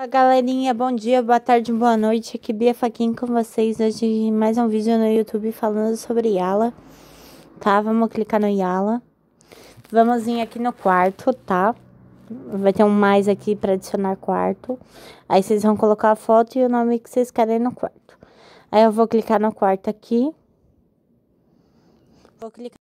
Olá galerinha, bom dia, boa tarde, boa noite, aqui Bia Faquinha com vocês hoje mais um vídeo no YouTube falando sobre Yala, tá? Vamos clicar no Yala, vamos vir aqui no quarto, tá? Vai ter um mais aqui para adicionar quarto, aí vocês vão colocar a foto e o nome que vocês querem no quarto. Aí eu vou clicar no quarto aqui, vou clicar